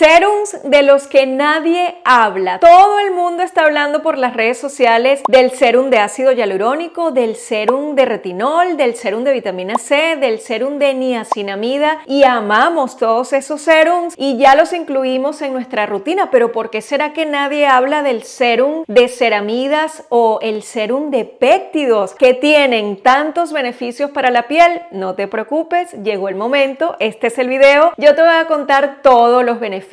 serums de los que nadie habla. Todo el mundo está hablando por las redes sociales del serum de ácido hialurónico, del serum de retinol, del serum de vitamina C, del serum de niacinamida y amamos todos esos serums y ya los incluimos en nuestra rutina, pero ¿por qué será que nadie habla del serum de ceramidas o el serum de péptidos que tienen tantos beneficios para la piel? No te preocupes, llegó el momento, este es el video, yo te voy a contar todos los beneficios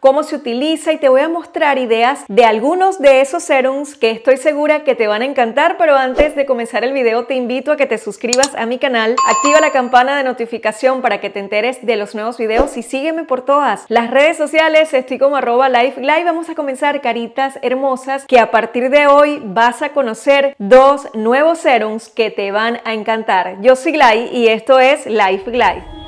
cómo se utiliza y te voy a mostrar ideas de algunos de esos serums que estoy segura que te van a encantar, pero antes de comenzar el video te invito a que te suscribas a mi canal, activa la campana de notificación para que te enteres de los nuevos videos y sígueme por todas las redes sociales, estoy como arroba life. vamos a comenzar caritas hermosas que a partir de hoy vas a conocer dos nuevos serums que te van a encantar. Yo soy Gly y esto es Life Glide.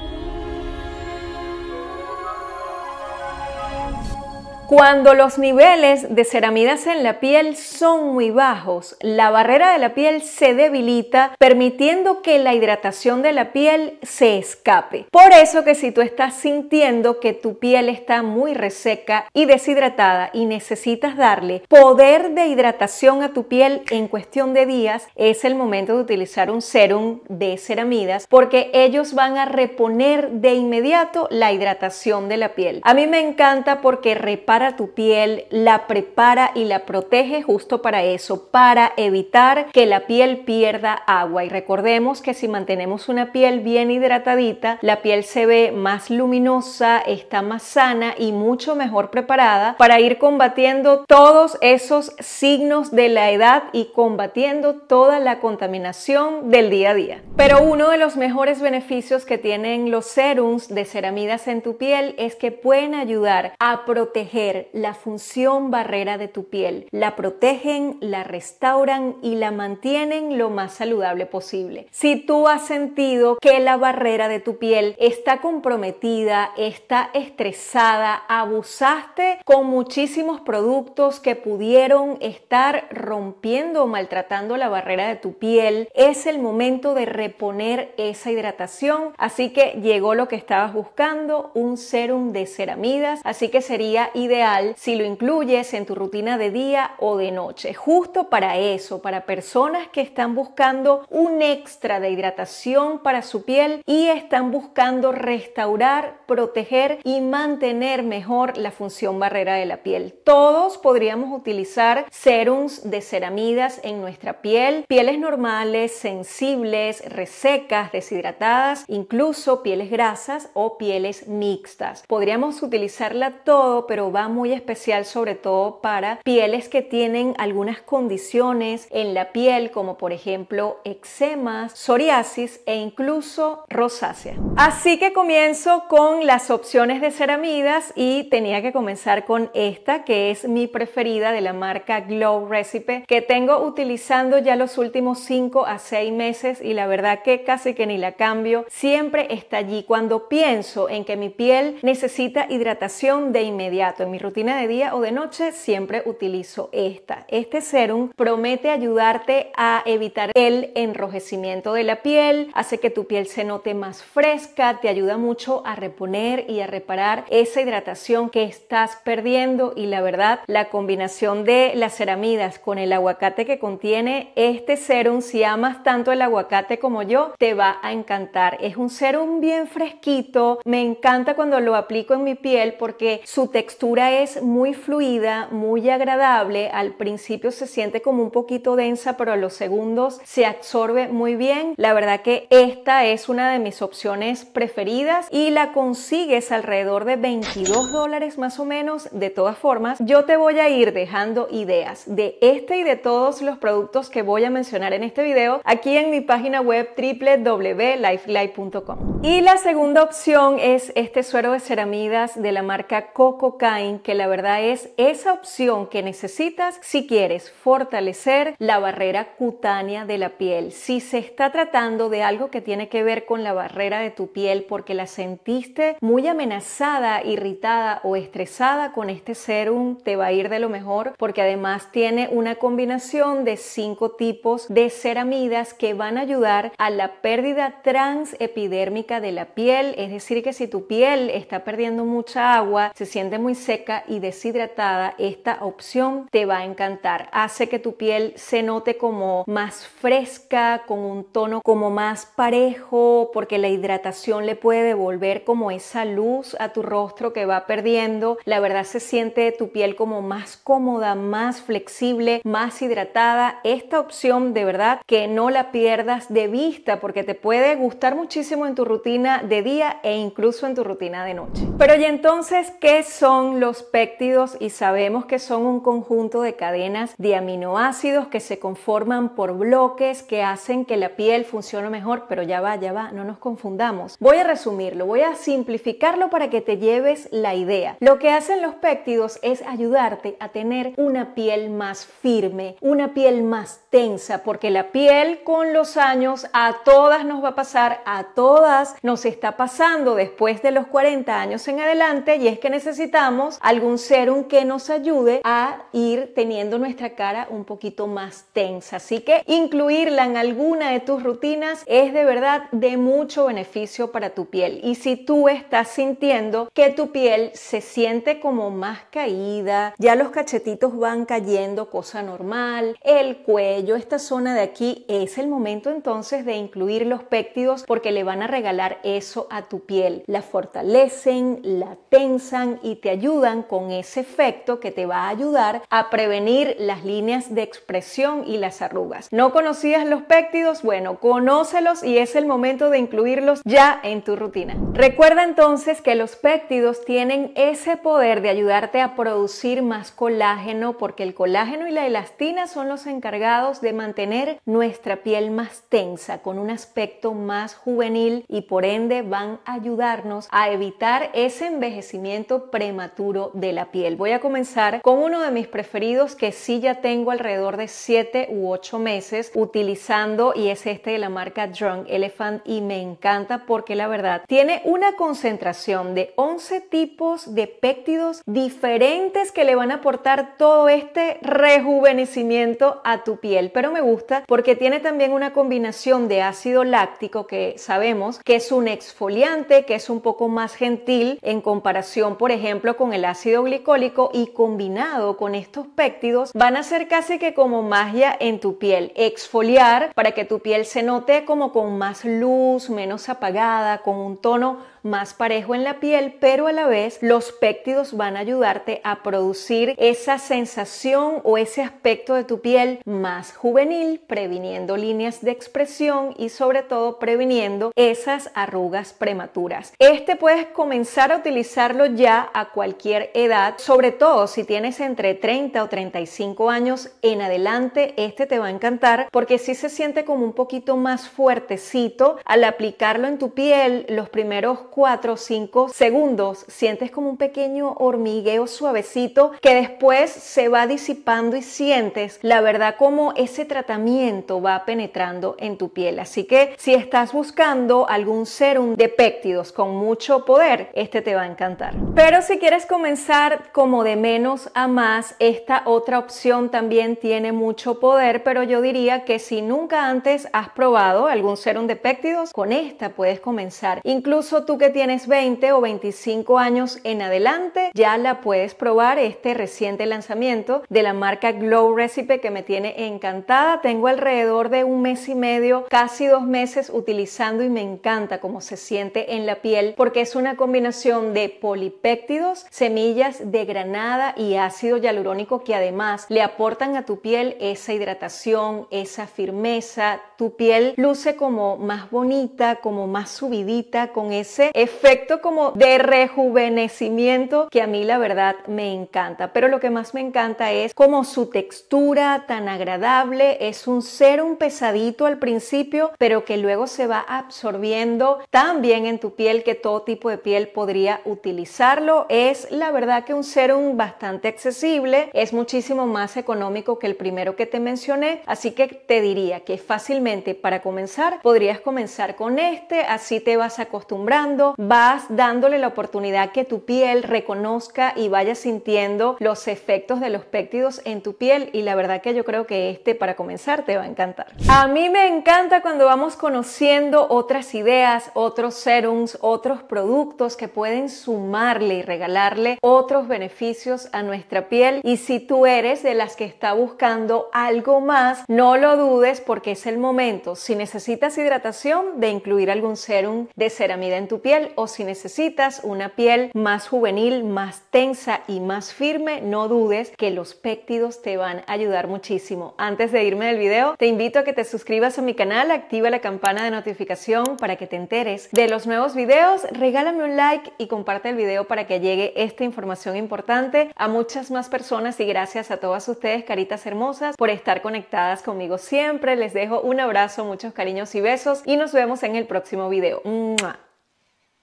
Cuando los niveles de ceramidas en la piel son muy bajos, la barrera de la piel se debilita permitiendo que la hidratación de la piel se escape. Por eso que si tú estás sintiendo que tu piel está muy reseca y deshidratada y necesitas darle poder de hidratación a tu piel en cuestión de días, es el momento de utilizar un serum de ceramidas porque ellos van a reponer de inmediato la hidratación de la piel. A mí me encanta porque repara tu piel, la prepara y la protege justo para eso, para evitar que la piel pierda agua. Y recordemos que si mantenemos una piel bien hidratadita, la piel se ve más luminosa, está más sana y mucho mejor preparada para ir combatiendo todos esos signos de la edad y combatiendo toda la contaminación del día a día. Pero uno de los mejores beneficios que tienen los serums de ceramidas en tu piel es que pueden ayudar a proteger la función barrera de tu piel. La protegen, la restauran y la mantienen lo más saludable posible. Si tú has sentido que la barrera de tu piel está comprometida, está estresada, abusaste con muchísimos productos que pudieron estar rompiendo o maltratando la barrera de tu piel, es el momento de reponer esa hidratación. Así que llegó lo que estabas buscando, un serum de ceramidas. Así que sería ideal si lo incluyes en tu rutina de día o de noche, justo para eso, para personas que están buscando un extra de hidratación para su piel y están buscando restaurar, proteger y mantener mejor la función barrera de la piel. Todos podríamos utilizar serums de ceramidas en nuestra piel, pieles normales, sensibles, resecas, deshidratadas, incluso pieles grasas o pieles mixtas. Podríamos utilizarla todo, pero vamos muy especial sobre todo para pieles que tienen algunas condiciones en la piel como por ejemplo eczemas, psoriasis e incluso rosácea. Así que comienzo con las opciones de ceramidas y tenía que comenzar con esta que es mi preferida de la marca Glow Recipe que tengo utilizando ya los últimos 5 a 6 meses y la verdad que casi que ni la cambio. Siempre está allí cuando pienso en que mi piel necesita hidratación de inmediato. En mi rutina de día o de noche siempre utilizo esta. Este serum promete ayudarte a evitar el enrojecimiento de la piel, hace que tu piel se note más fresca, te ayuda mucho a reponer y a reparar esa hidratación que estás perdiendo y la verdad, la combinación de las ceramidas con el aguacate que contiene este serum, si amas tanto el aguacate como yo, te va a encantar. Es un serum bien fresquito, me encanta cuando lo aplico en mi piel porque su textura es muy fluida, muy agradable. Al principio se siente como un poquito densa, pero a los segundos se absorbe muy bien. La verdad que esta es una de mis opciones preferidas y la consigues alrededor de 22 dólares más o menos. De todas formas, yo te voy a ir dejando ideas de este y de todos los productos que voy a mencionar en este video aquí en mi página web www.lifelife.com Y la segunda opción es este suero de ceramidas de la marca Coco que la verdad es esa opción que necesitas si quieres fortalecer la barrera cutánea de la piel. Si se está tratando de algo que tiene que ver con la barrera de tu piel porque la sentiste muy amenazada, irritada o estresada con este serum, te va a ir de lo mejor porque además tiene una combinación de cinco tipos de ceramidas que van a ayudar a la pérdida transepidérmica de la piel, es decir, que si tu piel está perdiendo mucha agua, se siente muy seca, y deshidratada, esta opción te va a encantar. Hace que tu piel se note como más fresca, con un tono como más parejo, porque la hidratación le puede devolver como esa luz a tu rostro que va perdiendo. La verdad se siente tu piel como más cómoda, más flexible, más hidratada. Esta opción de verdad que no la pierdas de vista porque te puede gustar muchísimo en tu rutina de día e incluso en tu rutina de noche. Pero y entonces, ¿qué son los péctidos péptidos y sabemos que son un conjunto de cadenas de aminoácidos que se conforman por bloques que hacen que la piel funcione mejor, pero ya va, ya va, no nos confundamos. Voy a resumirlo, voy a simplificarlo para que te lleves la idea. Lo que hacen los péptidos es ayudarte a tener una piel más firme, una piel más tensa, porque la piel con los años a todas nos va a pasar, a todas nos está pasando después de los 40 años en adelante y es que necesitamos algún serum que nos ayude a ir teniendo nuestra cara un poquito más tensa. Así que incluirla en alguna de tus rutinas es de verdad de mucho beneficio para tu piel. Y si tú estás sintiendo que tu piel se siente como más caída, ya los cachetitos van cayendo, cosa normal, el cuello, esta zona de aquí, es el momento entonces de incluir los péctidos porque le van a regalar eso a tu piel. La fortalecen, la tensan y te ayudan con ese efecto que te va a ayudar a prevenir las líneas de expresión y las arrugas. ¿No conocías los péctidos? Bueno, conócelos y es el momento de incluirlos ya en tu rutina. Recuerda entonces que los péctidos tienen ese poder de ayudarte a producir más colágeno porque el colágeno y la elastina son los encargados de mantener nuestra piel más tensa, con un aspecto más juvenil y por ende van a ayudarnos a evitar ese envejecimiento prematuro de la piel. Voy a comenzar con uno de mis preferidos que sí ya tengo alrededor de 7 u 8 meses utilizando y es este de la marca Drunk Elephant y me encanta porque la verdad tiene una concentración de 11 tipos de péptidos diferentes que le van a aportar todo este rejuvenecimiento a tu piel, pero me gusta porque tiene también una combinación de ácido láctico que sabemos que es un exfoliante, que es un poco más gentil en comparación, por ejemplo, con el ácido glicólico y combinado con estos péptidos van a ser casi que como magia en tu piel. Exfoliar para que tu piel se note como con más luz, menos apagada, con un tono más parejo en la piel, pero a la vez los péctidos van a ayudarte a producir esa sensación o ese aspecto de tu piel más juvenil, previniendo líneas de expresión y sobre todo previniendo esas arrugas prematuras. Este puedes comenzar a utilizarlo ya a cualquier edad, sobre todo si tienes entre 30 o 35 años en adelante, este te va a encantar porque sí se siente como un poquito más fuertecito al aplicarlo en tu piel los primeros 4 o 5 segundos sientes como un pequeño hormigueo suavecito que después se va disipando y sientes la verdad como ese tratamiento va penetrando en tu piel. Así que si estás buscando algún serum de péptidos con mucho poder, este te va a encantar. Pero si quieres comenzar como de menos a más, esta otra opción también tiene mucho poder, pero yo diría que si nunca antes has probado algún serum de péptidos, con esta puedes comenzar. Incluso tu que tienes 20 o 25 años en adelante, ya la puedes probar este reciente lanzamiento de la marca Glow Recipe que me tiene encantada. Tengo alrededor de un mes y medio, casi dos meses utilizando y me encanta cómo se siente en la piel porque es una combinación de polipéptidos, semillas de granada y ácido hialurónico que además le aportan a tu piel esa hidratación, esa firmeza. Tu piel luce como más bonita, como más subidita, con ese efecto como de rejuvenecimiento que a mí la verdad me encanta. Pero lo que más me encanta es como su textura tan agradable, es un serum pesadito al principio, pero que luego se va absorbiendo tan bien en tu piel que todo tipo de piel podría utilizarlo. Es la verdad que un serum bastante accesible, es muchísimo más económico que el primero que te mencioné, así que te diría que fácilmente para comenzar podrías comenzar con este, así te vas acostumbrando vas dándole la oportunidad que tu piel reconozca y vaya sintiendo los efectos de los péctidos en tu piel y la verdad que yo creo que este para comenzar te va a encantar. A mí me encanta cuando vamos conociendo otras ideas, otros serums, otros productos que pueden sumarle y regalarle otros beneficios a nuestra piel y si tú eres de las que está buscando algo más, no lo dudes porque es el momento. Si necesitas hidratación, de incluir algún serum de ceramida en tu piel o si necesitas una piel más juvenil, más tensa y más firme, no dudes que los péptidos te van a ayudar muchísimo. Antes de irme del video, te invito a que te suscribas a mi canal, activa la campana de notificación para que te enteres de los nuevos videos, regálame un like y comparte el video para que llegue esta información importante a muchas más personas y gracias a todas ustedes, caritas hermosas, por estar conectadas conmigo siempre. Les dejo un abrazo, muchos cariños y besos y nos vemos en el próximo video.